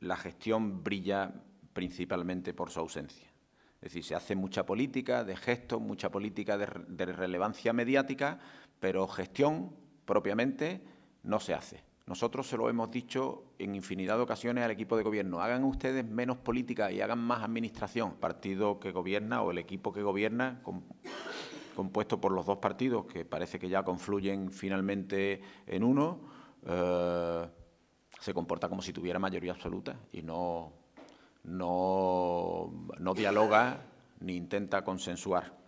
la gestión brilla principalmente por su ausencia. Es decir, se hace mucha política de gestos, mucha política de, relevancia mediática, pero gestión propiamente no se hace. Nosotros se lo hemos dicho en infinidad de ocasiones al equipo de gobierno. Hagan ustedes menos política y hagan más administración. partido que gobierna o el equipo que gobierna, compuesto por los dos partidos, que parece que ya confluyen finalmente en uno, eh, se comporta como si tuviera mayoría absoluta y no, no, no dialoga ni intenta consensuar.